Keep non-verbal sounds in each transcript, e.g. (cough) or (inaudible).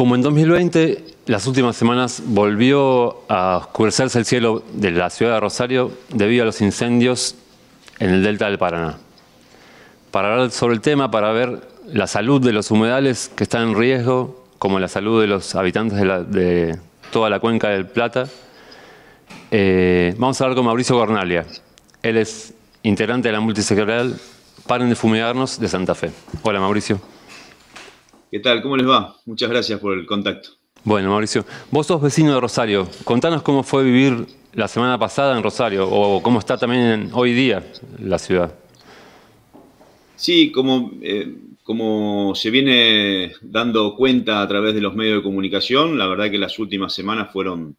Como en 2020, las últimas semanas volvió a oscurecerse el cielo de la ciudad de Rosario debido a los incendios en el delta del Paraná. Para hablar sobre el tema, para ver la salud de los humedales que están en riesgo, como la salud de los habitantes de, toda la cuenca del Plata, eh, vamos a hablar con Mauricio Gornalia. Él es integrante de la multisectorial Paren de Fumigarnos de Santa Fe. Hola Mauricio. ¿Qué tal? ¿Cómo les va? Muchas gracias por el contacto. Bueno, Mauricio, vos sos vecino de Rosario. Contanos cómo fue vivir la semana pasada en Rosario o cómo está también hoy día la ciudad. Sí, como, eh, como se viene dando cuenta a través de los medios de comunicación, la verdad que las últimas semanas fueron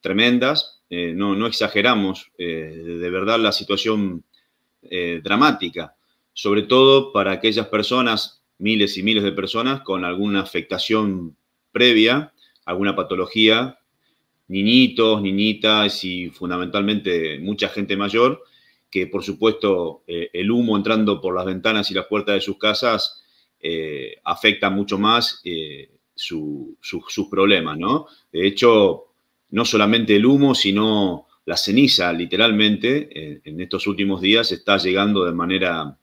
tremendas. Eh, no, no, exageramos, eh, de verdad la situación dramática, sobre todo para aquellas personas miles y miles de personas con alguna afectación previa, alguna patología, niñitos, niñitas y fundamentalmente mucha gente mayor, que por supuesto eh, el humo entrando por las ventanas y las puertas de sus casas eh, afecta mucho más eh, sus problemas, ¿no? De hecho, no solamente el humo, sino la ceniza, literalmente, en estos últimos días está llegando de manera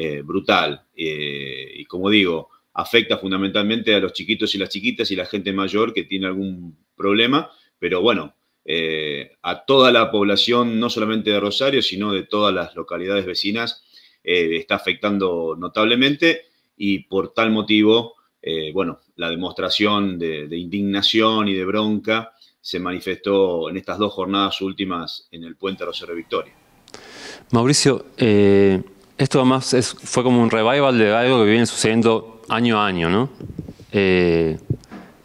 eh, brutal. Eh, y como digo, afecta fundamentalmente a los chiquitos y las chiquitas y la gente mayor que tiene algún problema, pero bueno, eh, a toda la población, no solamente de Rosario, sino de todas las localidades vecinas, está afectando notablemente y por tal motivo, bueno, la demostración de, indignación y de bronca se manifestó en estas dos jornadas últimas en el puente Rosario Victoria. Mauricio, esto además fue como un revival de algo que viene sucediendo año a año, ¿no? Eh,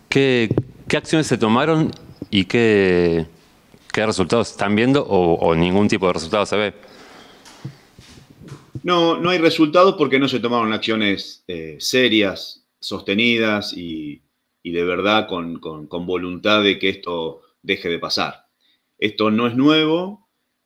¿qué, acciones se tomaron y qué, resultados están viendo o, ningún tipo de resultado se ve? No, no hay resultados porque no se tomaron acciones eh, serias, sostenidas y, de verdad con voluntad de que esto deje de pasar. Esto no es nuevo,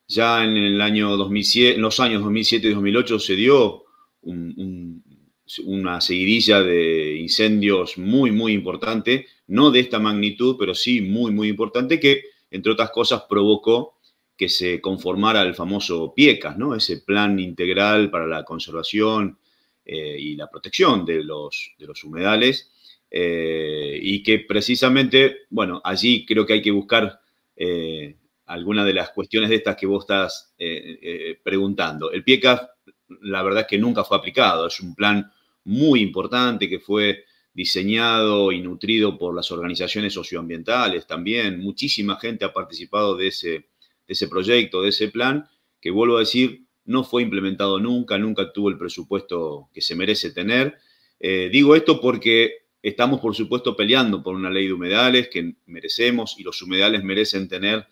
ya en el año 2007, los años 2007 y 2008 se dio una seguidilla de incendios muy, muy importante, no de esta magnitud, pero sí muy, muy importante, que entre otras cosas provocó que se conformara el famoso PIECAS, ¿no? ese plan integral para la conservación eh, y la protección de los, humedales, eh, y que precisamente, bueno, allí creo que hay que buscar eh, Alguna de las cuestiones de estas que vos estás eh, eh, preguntando. El PIECAF, la verdad es que nunca fue aplicado, es un plan muy importante que fue diseñado y nutrido por las organizaciones socioambientales también. Muchísima gente ha participado de ese, proyecto, de ese plan, que vuelvo a decir, no fue implementado nunca, nunca tuvo el presupuesto que se merece tener. Eh, digo esto porque estamos, por supuesto, peleando por una ley de humedales que merecemos y los humedales merecen tener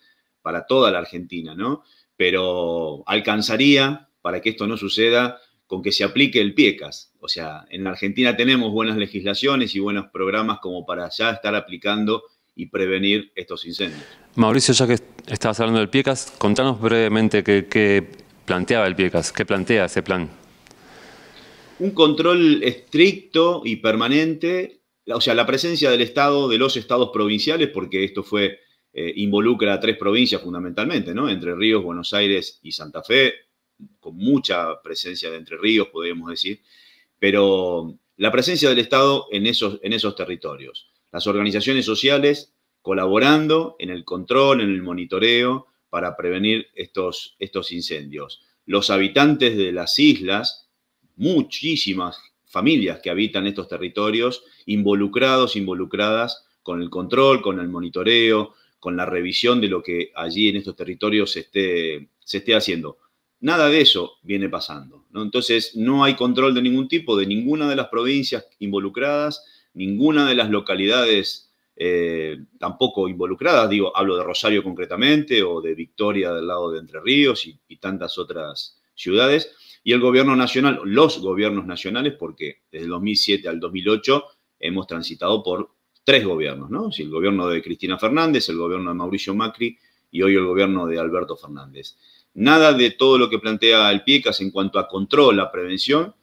para toda la Argentina, ¿no? Pero alcanzaría, para que esto no suceda, con que se aplique el PIECAS. O sea, en la Argentina tenemos buenas legislaciones y buenos programas como para ya estar aplicando y prevenir estos incendios. Mauricio, ya que estabas hablando del PIECAS, contanos brevemente qué, qué planteaba el PIECAS, qué plantea ese plan. Un control estricto y permanente, o sea, la presencia del Estado, de los estados provinciales, porque esto fue eh, involucra a tres provincias fundamentalmente, ¿no? Entre Ríos, Buenos Aires y Santa Fe, con mucha presencia de Entre Ríos, podríamos decir, pero la presencia del Estado en esos, en esos territorios. Las organizaciones sociales colaborando en el control, en el monitoreo, para prevenir estos, estos incendios. Los habitantes de las islas, muchísimas familias que habitan estos territorios, involucrados, involucradas con el control, con el monitoreo, con la revisión de lo que allí en estos territorios se esté, se esté haciendo. Nada de eso viene pasando. Entonces, no hay control de ningún tipo de ninguna de las provincias involucradas, ninguna de las localidades eh, tampoco involucradas. Digo, hablo de Rosario concretamente o de Victoria del lado de Entre Ríos y, y tantas otras ciudades. Y el gobierno nacional, los gobiernos nacionales, porque desde el 2007 al 2008 hemos transitado por tres gobiernos, ¿no? el gobierno de Cristina Fernández, el gobierno de Mauricio Macri y hoy el gobierno de Alberto Fernández. Nada de todo lo que plantea el PIECAS en cuanto a control, a prevención,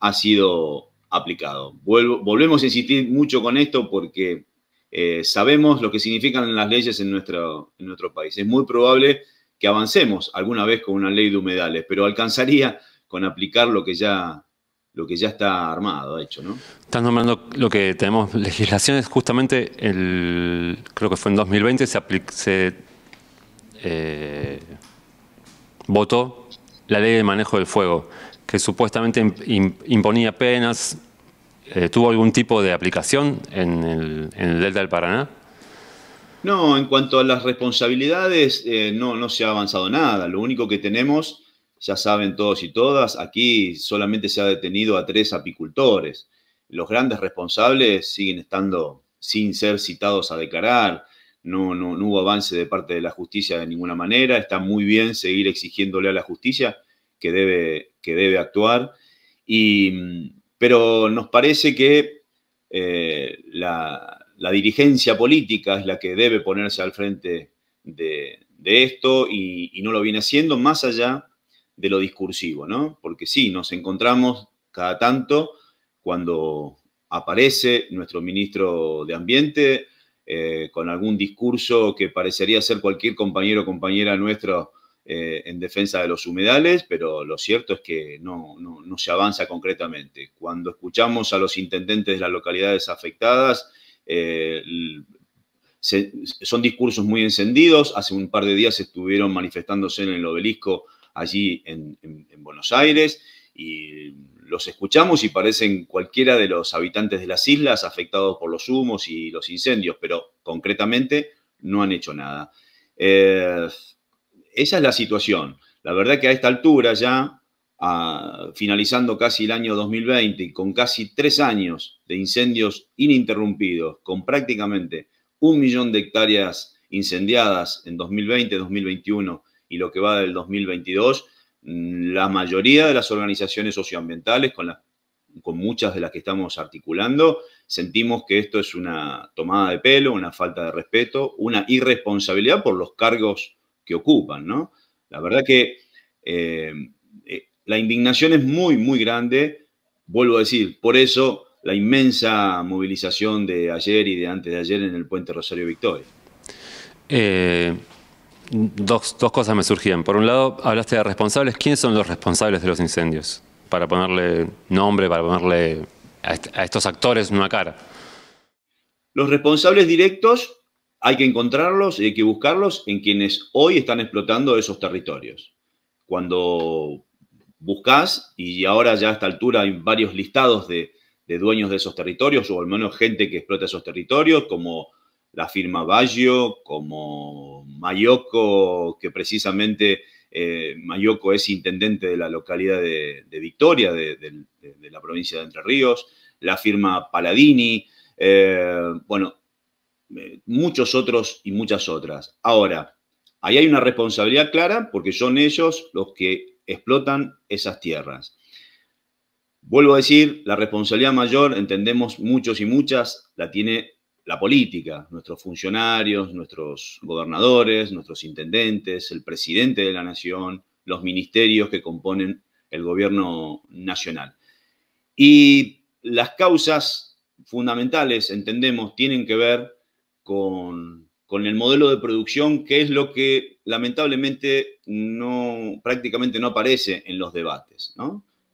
ha sido aplicado. volvemos a insistir mucho con esto porque eh, sabemos lo que significan las leyes en en nuestro país. Es muy probable que avancemos alguna vez con una ley de humedales, pero alcanzaría con aplicar lo que ya lo que ya está armado, hecho, ¿no? Estás nombrando lo que tenemos legislaciones, justamente el, creo que fue en 2020 se, eh, votó la ley de manejo del fuego, que supuestamente imponía penas, eh, ¿tuvo algún tipo de aplicación en el, Delta del Paraná? No, en cuanto a las responsabilidades, eh, no, no se ha avanzado nada, lo único que tenemos ya saben todos y todas, aquí solamente se ha detenido a tres apicultores. Los grandes responsables siguen estando sin ser citados a declarar, no, no, no hubo avance de parte de la justicia de ninguna manera, está muy bien seguir exigiéndole a la justicia que debe, que debe actuar, pero nos parece que eh, la, dirigencia política es la que debe ponerse al frente de, esto y, no lo viene haciendo, más allá de lo discursivo, ¿no? Porque sí, nos encontramos cada tanto cuando aparece nuestro ministro de Ambiente eh, con algún discurso que parecería ser cualquier compañero o compañera nuestro eh, en defensa de los humedales, pero lo cierto es que no, se avanza concretamente. Cuando escuchamos a los intendentes de las localidades afectadas, eh, son discursos muy encendidos. Hace un par de días estuvieron manifestándose en el obelisco allí en, Buenos Aires y los escuchamos y parecen cualquiera de los habitantes de las islas afectados por los humos y los incendios, pero concretamente no han hecho nada. Eh, esa es la situación. La verdad que a esta altura ya, finalizando casi el año 2020 y con casi tres años de incendios ininterrumpidos, con prácticamente un millón de hectáreas incendiadas en 2020, 2021 y lo que va del 2022, mm, la mayoría de las organizaciones socioambientales, con, con muchas de las que estamos articulando, sentimos que esto es una tomada de pelo, una falta de respeto, una irresponsabilidad por los cargos que ocupan, ¿no? La verdad que eh, eh, la indignación es muy, muy grande, vuelvo a decir, por eso la inmensa movilización de ayer y de antes de ayer en el puente Rosario Victoria. Eh, dos, cosas me surgían. Por un lado, hablaste de responsables. ¿Quiénes son los responsables de los incendios? Para ponerle nombre, para ponerle a, estos actores una cara. Los responsables directos hay que encontrarlos y hay que buscarlos en quienes hoy están explotando esos territorios. Cuando buscas, y ahora ya a esta altura hay varios listados de, dueños de esos territorios, o al menos gente que explota esos territorios, como la firma Baggio, como Mayoco, que precisamente eh, Mayoco es intendente de la localidad de, Victoria, de, la provincia de Entre Ríos, la firma Paladini, eh, bueno, eh, muchos otros y muchas otras. Ahora, ahí hay una responsabilidad clara porque son ellos los que explotan esas tierras. Vuelvo a decir, la responsabilidad mayor, entendemos muchos y muchas, la tiene la política, nuestros funcionarios, nuestros gobernadores, nuestros intendentes, el presidente de la nación, los ministerios que componen el gobierno nacional. Y las causas fundamentales, entendemos, tienen que ver con, el modelo de producción, que es lo que lamentablemente no, prácticamente no aparece en los debates,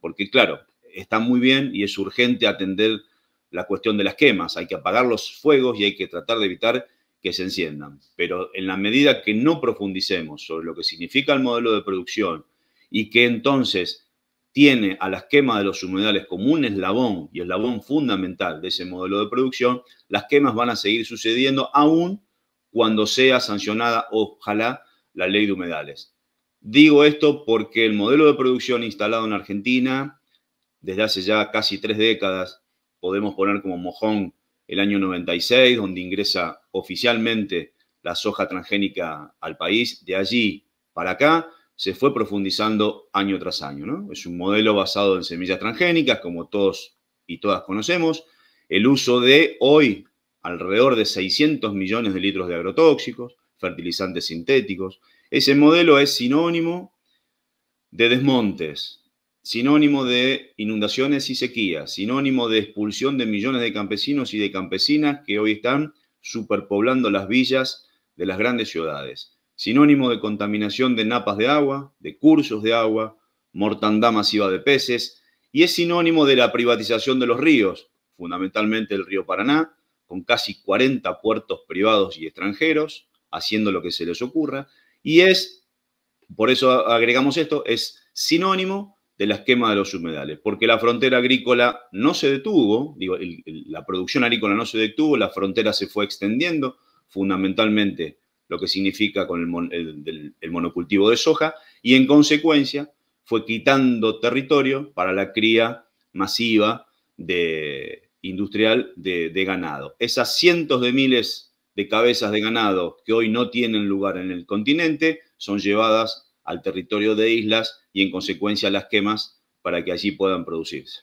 Porque claro, está muy bien y es urgente atender la cuestión de las quemas. Hay que apagar los fuegos y hay que tratar de evitar que se enciendan. Pero en la medida que no profundicemos sobre lo que significa el modelo de producción y que entonces tiene a las quemas de los humedales como un eslabón y eslabón fundamental de ese modelo de producción, las quemas van a seguir sucediendo aún cuando sea sancionada, ojalá, la ley de humedales. Digo esto porque el modelo de producción instalado en Argentina desde hace ya casi tres décadas podemos poner como mojón el año 96, donde ingresa oficialmente la soja transgénica al país. De allí para acá se fue profundizando año tras año. ¿no? Es un modelo basado en semillas transgénicas, como todos y todas conocemos. El uso de hoy alrededor de 600 millones de litros de agrotóxicos, fertilizantes sintéticos. Ese modelo es sinónimo de desmontes, sinónimo de inundaciones y sequías, sinónimo de expulsión de millones de campesinos y de campesinas que hoy están superpoblando las villas de las grandes ciudades, sinónimo de contaminación de napas de agua, de cursos de agua, mortandad masiva de peces, y es sinónimo de la privatización de los ríos, fundamentalmente el río Paraná, con casi 40 puertos privados y extranjeros, haciendo lo que se les ocurra, y es, por eso agregamos esto, es sinónimo de la esquema de los humedales, porque la frontera agrícola no se detuvo, la producción agrícola no se detuvo, la frontera se fue extendiendo, fundamentalmente lo que significa con el, monocultivo de soja, y en consecuencia fue quitando territorio para la cría masiva de, industrial de, de ganado. Esas cientos de miles de cabezas de ganado que hoy no tienen lugar en el continente son llevadas al territorio de islas y en consecuencia las quemas para que allí puedan producirse.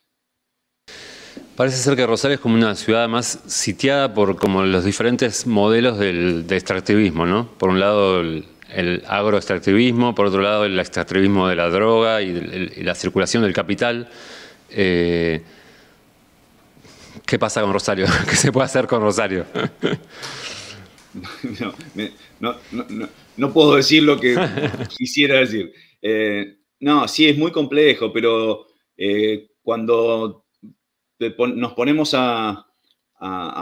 Parece ser que Rosario es como una ciudad más sitiada por como los diferentes modelos del, de extractivismo, ¿no? Por un lado el, agroextractivismo, por otro lado el extractivismo de la droga y, la circulación del capital. Eh, ¿Qué pasa con Rosario? (laughs) ¿Qué se puede hacer con Rosario? (laughs) no, no no puedo decir lo que (laughs) quisiera decir. Eh, no, sí, es muy complejo, pero eh, cuando nos ponemos a,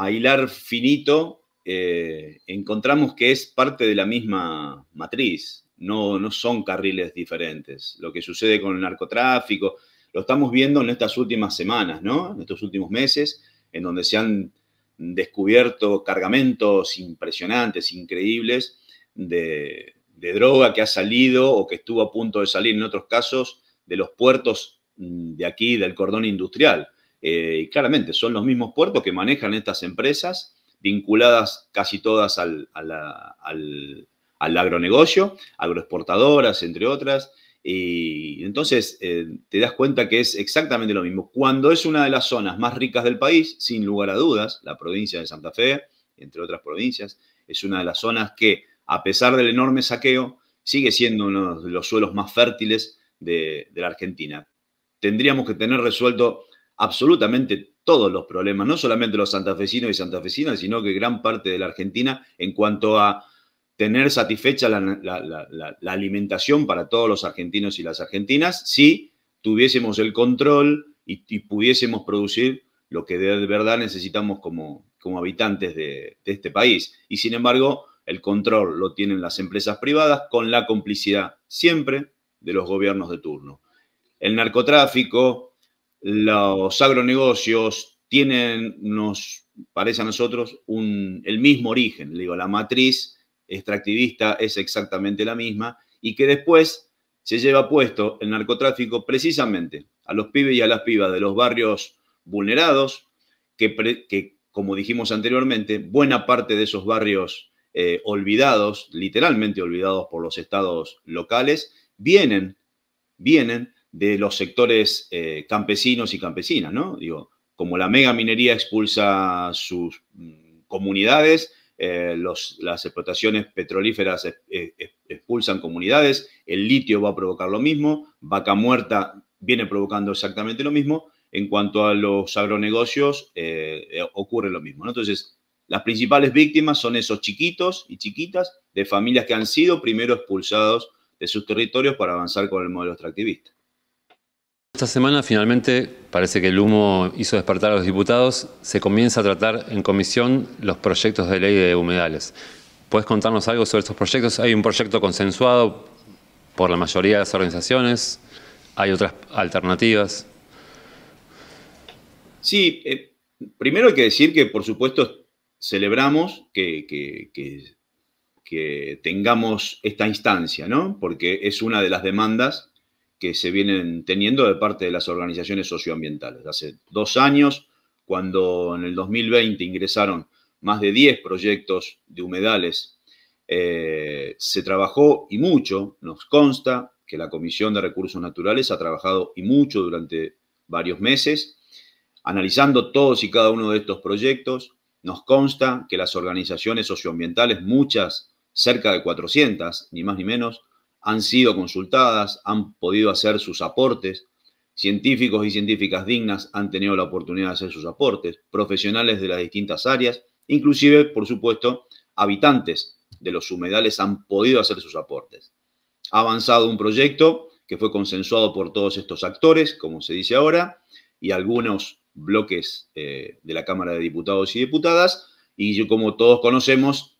hilar finito, eh, encontramos que es parte de la misma matriz, no, no son carriles diferentes. Lo que sucede con el narcotráfico, lo estamos viendo en estas últimas semanas, ¿no? En estos últimos meses, en donde se han descubierto cargamentos impresionantes, increíbles, de, droga que ha salido o que estuvo a punto de salir en otros casos de los puertos mm, de aquí, del cordón industrial. Eh, y claramente son los mismos puertos que manejan estas empresas, vinculadas casi todas al, agronegocio, agroexportadoras, entre otras. Y entonces eh, te das cuenta que es exactamente lo mismo. Cuando es una de las zonas más ricas del país, sin lugar a dudas, la provincia de Santa Fe, entre otras provincias, es una de las zonas que a pesar del enorme saqueo, sigue siendo uno de los suelos más fértiles de, la Argentina. Tendríamos que tener resuelto absolutamente todos los problemas, no solamente los santafesinos y santafesinas, sino que gran parte de la Argentina en cuanto a tener satisfecha la, alimentación para todos los argentinos y las argentinas si tuviésemos el control y, pudiésemos producir lo que de verdad necesitamos como, como habitantes de este país. Y sin embargo, el control lo tienen las empresas privadas con la complicidad siempre de los gobiernos de turno. El narcotráfico, los agronegocios tienen, nos parece a nosotros, el mismo origen. Le la matriz extractivista es exactamente la misma y que después se lleva puesto el narcotráfico precisamente a los pibes y a las pibas de los barrios vulnerados, que, que como dijimos anteriormente, buena parte de esos barrios eh, olvidados, literalmente olvidados por los estados locales, vienen, vienen de los sectores eh, campesinos y campesinas, ¿no? Digo, como la mega minería expulsa sus mm, comunidades, eh, las explotaciones petrolíferas expulsan comunidades, el litio va a provocar lo mismo, vaca muerta viene provocando exactamente lo mismo, en cuanto a los agronegocios ocurre lo mismo. ¿no? Entonces, las principales víctimas son esos chiquitos y chiquitas de familias que han sido primero expulsados de sus territorios para avanzar con el modelo extractivista. Esta semana finalmente parece que el humo hizo despertar a los diputados. Se comienza a tratar en comisión los proyectos de ley de humedales. ¿Puedes contarnos algo sobre estos proyectos? Hay un proyecto consensuado por la mayoría de las organizaciones. Hay otras alternativas. Sí, eh, primero hay que decir que por supuesto celebramos que, tengamos esta instancia, ¿no? Porque es una de las demandas que se vienen teniendo de parte de las organizaciones socioambientales. Hace dos años, cuando en el 2020 ingresaron más de 10 proyectos de humedales, eh, se trabajó y mucho, nos consta que la Comisión de Recursos Naturales ha trabajado y mucho durante varios meses, analizando todos y cada uno de estos proyectos, nos consta que las organizaciones socioambientales, muchas, cerca de 400, ni más ni menos, han sido consultadas, han podido hacer sus aportes, científicos y científicas dignas han tenido la oportunidad de hacer sus aportes, profesionales de las distintas áreas, inclusive, por supuesto, habitantes de los humedales han podido hacer sus aportes. Ha avanzado un proyecto que fue consensuado por todos estos actores, como se dice ahora, y algunos bloques eh, de la Cámara de Diputados y Diputadas. Y como todos conocemos,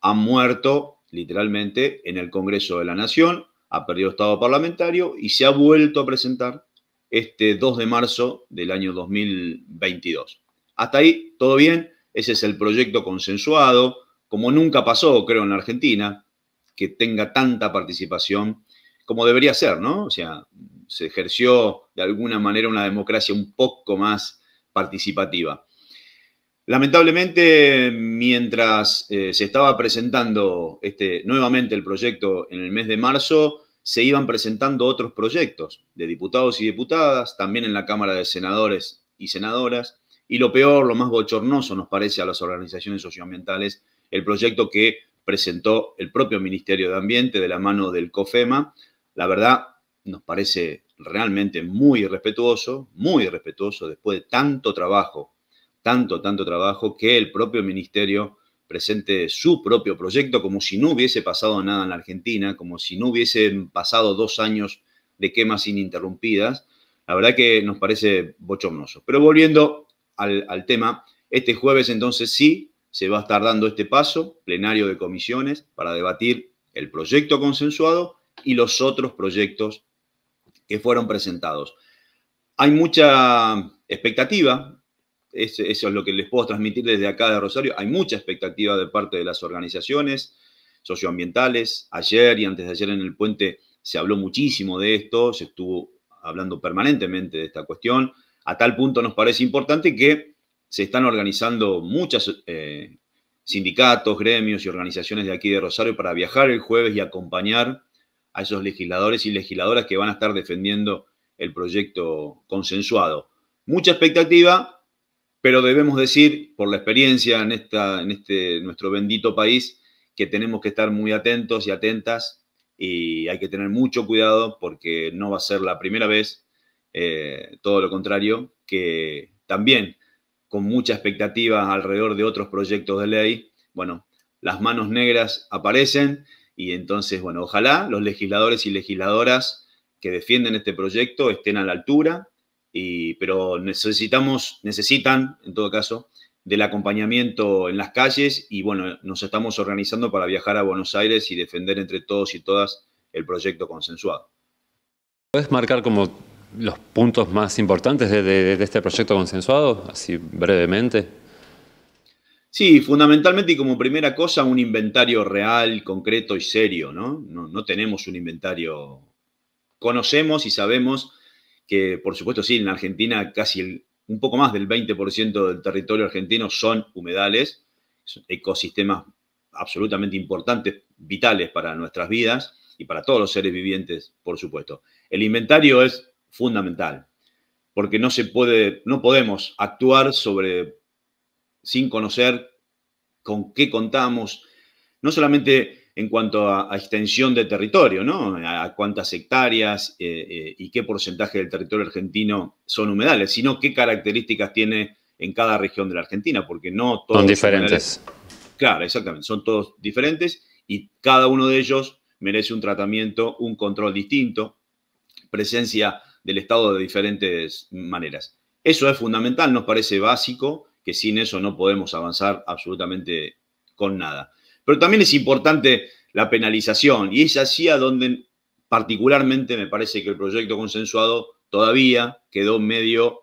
ha muerto literalmente en el Congreso de la Nación, ha perdido estado parlamentario y se ha vuelto a presentar este 2 de marzo del año 2022. Hasta ahí, todo bien. Ese es el proyecto consensuado, como nunca pasó, creo, en Argentina, que tenga tanta participación como debería ser, ¿no? O sea, se ejerció de alguna manera una democracia un poco más participativa. Lamentablemente, mientras eh, se estaba presentando este, nuevamente el proyecto en el mes de marzo, se iban presentando otros proyectos de diputados y diputadas, también en la Cámara de Senadores y Senadoras, y lo peor, lo más bochornoso nos parece a las organizaciones socioambientales, el proyecto que presentó el propio Ministerio de Ambiente de la mano del COFEMA. La verdad, nos parece realmente muy irrespetuoso, muy irrespetuoso después de tanto trabajo, tanto, tanto trabajo, que el propio ministerio presente su propio proyecto como si no hubiese pasado nada en la Argentina, como si no hubiesen pasado dos años de quemas ininterrumpidas. La verdad que nos parece bochornoso. Pero volviendo al, al tema, este jueves entonces sí se va a estar dando este paso, plenario de comisiones, para debatir el proyecto consensuado y los otros proyectos que fueron presentados. Hay mucha expectativa, eso es lo que les puedo transmitir desde acá de Rosario, hay mucha expectativa de parte de las organizaciones socioambientales. Ayer y antes de ayer en el puente se habló muchísimo de esto, se estuvo hablando permanentemente de esta cuestión, a tal punto nos parece importante que se están organizando muchos eh, sindicatos, gremios y organizaciones de aquí de Rosario para viajar el jueves y acompañar a esos legisladores y legisladoras que van a estar defendiendo el proyecto consensuado. Mucha expectativa, pero debemos decir, por la experiencia en, esta, en este, nuestro bendito país, que tenemos que estar muy atentos y atentas y hay que tener mucho cuidado porque no va a ser la primera vez, eh, todo lo contrario, que también con mucha expectativa alrededor de otros proyectos de ley, bueno, las manos negras aparecen y entonces, bueno, ojalá los legisladores y legisladoras que defienden este proyecto estén a la altura, pero necesitamos, necesitan, en todo caso, del acompañamiento en las calles y bueno, nos estamos organizando para viajar a Buenos Aires y defender entre todos y todas el proyecto consensuado. ¿Puedes marcar como los puntos más importantes de, este proyecto consensuado, así brevemente? Sí, fundamentalmente y como primera cosa, un inventario real, concreto y serio, ¿no? No, tenemos un inventario. Conocemos y sabemos que, por supuesto, sí, en Argentina casi un poco más del 20% del territorio argentino son humedales, ecosistemas absolutamente importantes, vitales para nuestras vidas y para todos los seres vivientes, por supuesto. El inventario es fundamental, porque no se puede, no podemos actuar sobre sin conocer con qué contamos, no solamente en cuanto a, extensión de territorio, ¿no? A cuántas hectáreas eh, eh, y qué porcentaje del territorio argentino son humedales, sino qué características tiene en cada región de la Argentina, porque no todos... Son diferentes. claro, exactamente, son todos diferentes y cada uno de ellos merece un tratamiento, un control distinto, presencia del Estado de diferentes maneras. Eso es fundamental, nos parece básico, que sin eso no podemos avanzar absolutamente con nada. Pero también es importante la penalización y es así a donde particularmente me parece que el proyecto consensuado todavía quedó medio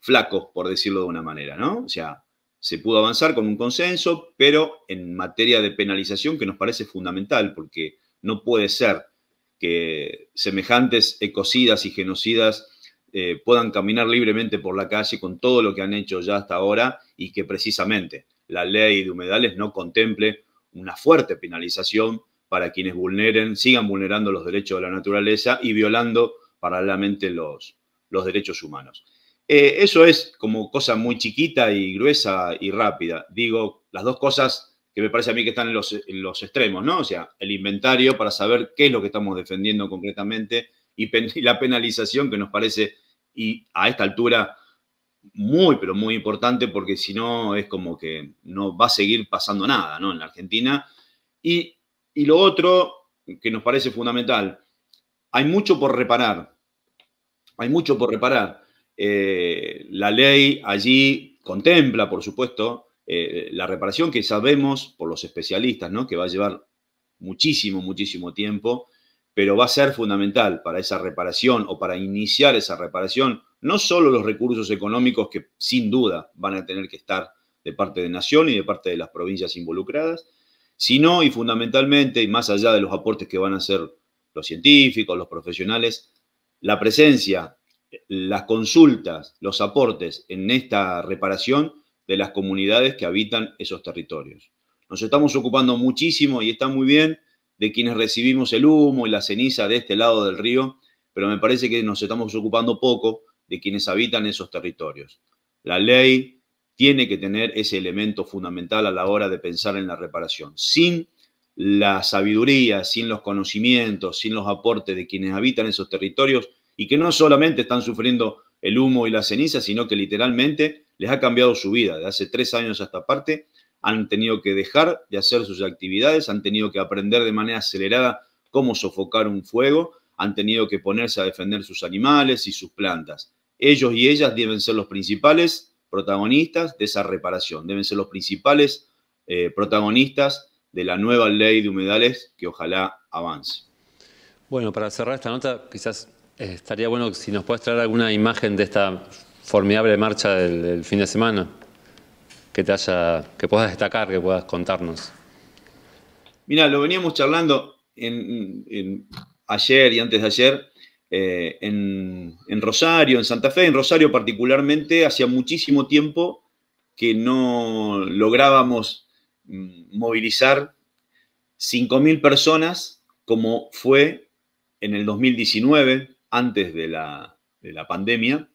flaco, por decirlo de una manera, ¿no? O sea, se pudo avanzar con un consenso, pero en materia de penalización que nos parece fundamental, porque no puede ser que semejantes ecocidas y genocidas eh, puedan caminar libremente por la calle con todo lo que han hecho ya hasta ahora y que precisamente la ley de humedales no contemple una fuerte penalización para quienes vulneren, sigan vulnerando los derechos de la naturaleza y violando paralelamente los, derechos humanos. Eh, eso es como cosa muy chiquita y gruesa y rápida. Digo, las dos cosas que me parece a mí que están en los, en los extremos, ¿no? O sea, el inventario para saber qué es lo que estamos defendiendo concretamente y, la penalización que nos parece y a esta altura muy, pero muy importante porque si no es como que no va a seguir pasando nada en la Argentina. Y, lo otro que nos parece fundamental, hay mucho por reparar, hay mucho por reparar. Eh, la ley allí contempla, por supuesto, eh, la reparación que sabemos por los especialistas, ¿no? que va a llevar muchísimo, muchísimo tiempo pero va a ser fundamental para esa reparación o para iniciar esa reparación, no solo los recursos económicos que sin duda van a tener que estar de parte de Nación y de parte de las provincias involucradas, sino y fundamentalmente, y más allá de los aportes que van a hacer los científicos, los profesionales, la presencia, las consultas, los aportes en esta reparación de las comunidades que habitan esos territorios. Nos estamos ocupando muchísimo y está muy bien de quienes recibimos el humo y la ceniza de este lado del río, pero me parece que nos estamos ocupando poco de quienes habitan esos territorios. La ley tiene que tener ese elemento fundamental a la hora de pensar en la reparación. Sin la sabiduría, sin los conocimientos, sin los aportes de quienes habitan esos territorios y que no solamente están sufriendo el humo y la ceniza, sino que literalmente les ha cambiado su vida de hace tres años hasta esta parte han tenido que dejar de hacer sus actividades, han tenido que aprender de manera acelerada cómo sofocar un fuego, han tenido que ponerse a defender sus animales y sus plantas. Ellos y ellas deben ser los principales protagonistas de esa reparación, deben ser los principales eh, protagonistas de la nueva ley de humedales que ojalá avance. Bueno, para cerrar esta nota, quizás eh, estaría bueno si nos puedes traer alguna imagen de esta formidable marcha del fin de semana que, te haya, que puedas destacar, que puedas contarnos. Mira, lo veníamos charlando ayer y antes de ayer eh, en, Rosario, en Santa Fe, en Rosario particularmente, hacía muchísimo tiempo que no lográbamos mm, movilizar 5.000 personas como fue en el 2019, antes de la pandemia,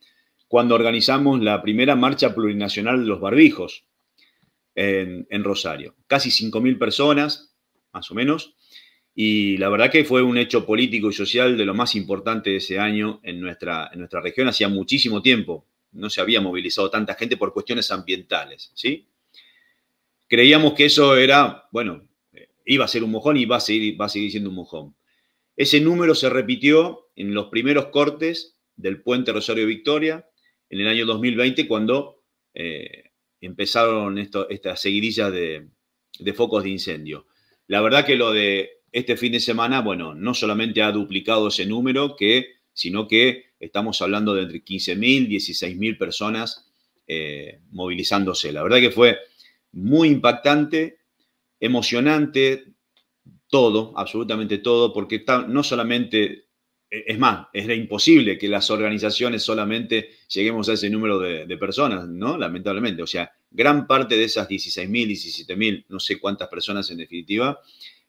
cuando organizamos la primera marcha plurinacional de los barbijos en, Rosario. Casi 5.000 personas, más o menos, y la verdad que fue un hecho político y social de lo más importante de ese año en nuestra, nuestra región. Hacía muchísimo tiempo no se había movilizado tanta gente por cuestiones ambientales, ¿sí? Creíamos que eso era, bueno, eh, iba a ser un mojón y va a seguir, va a seguir siendo un mojón. Ese número se repitió en los primeros cortes del puente Rosario Victoria, en el año 2020 cuando eh, empezaron estas seguidillas de, focos de incendio. La verdad que lo de este fin de semana, bueno, no solamente ha duplicado ese número, que, sino que estamos hablando de entre 15.000, 16.000 personas eh, movilizándose. La verdad que fue muy impactante, emocionante, todo, absolutamente todo, porque no solamente e, es más, es imposible que las organizaciones solamente lleguemos a ese número de, personas, ¿no? Lamentablemente. O sea, gran parte de esas 16.000, 17.000, no sé cuántas personas en definitiva,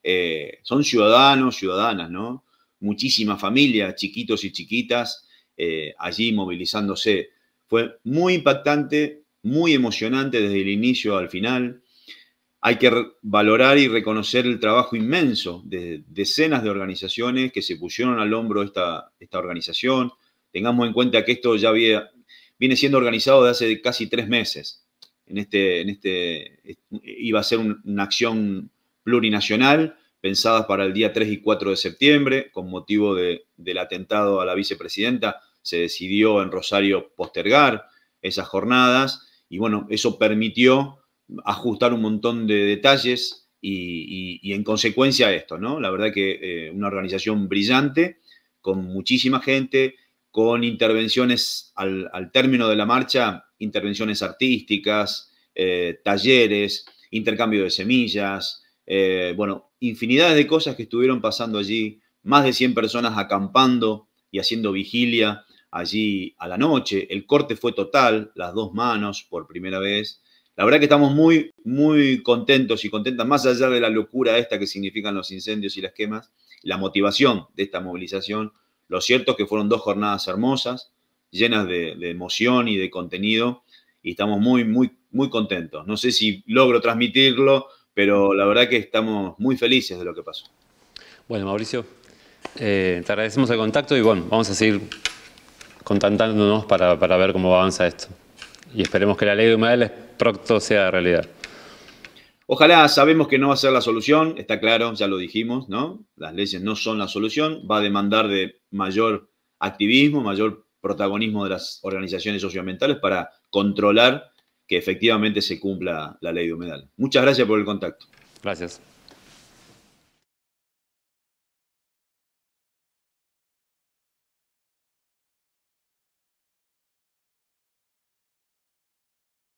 eh, son ciudadanos, ciudadanas, ¿no? Muchísimas familias, chiquitos y chiquitas, eh, allí movilizándose. Fue muy impactante, muy emocionante desde el inicio al final. Hay que valorar y reconocer el trabajo inmenso de decenas de organizaciones que se pusieron al hombro esta, esta organización. Tengamos en cuenta que esto ya viene siendo organizado desde hace casi tres meses. En este, en este iba a ser una acción plurinacional pensada para el día 3 y 4 de septiembre, con motivo del atentado a la vicepresidenta, se decidió en Rosario postergar esas jornadas y bueno, eso permitió ajustar un montón de detalles y, en consecuencia esto, ¿no? La verdad que eh, una organización brillante, con muchísima gente, con intervenciones al, término de la marcha, intervenciones artísticas, eh, talleres, intercambio de semillas, eh, bueno, infinidad de cosas que estuvieron pasando allí, más de 100 personas acampando y haciendo vigilia allí a la noche, el corte fue total, las dos manos por primera vez, la verdad que estamos muy, muy contentos y contentas, más allá de la locura esta que significan los incendios y las quemas, la motivación de esta movilización. Lo cierto es que fueron dos jornadas hermosas, llenas de, emoción y de contenido, y estamos muy, muy, muy contentos. No sé si logro transmitirlo, pero la verdad que estamos muy felices de lo que pasó. Bueno, Mauricio, eh, te agradecemos el contacto y bueno, vamos a seguir contactándonos para, para ver cómo avanza esto. Y esperemos que la ley de humedales pronto sea realidad. Ojalá, sabemos que no va a ser la solución, está claro, ya lo dijimos, ¿no? Las leyes no son la solución, va a demandar de mayor activismo, mayor protagonismo de las organizaciones socioambientales para controlar que efectivamente se cumpla la ley de humedal. Muchas gracias por el contacto. Gracias.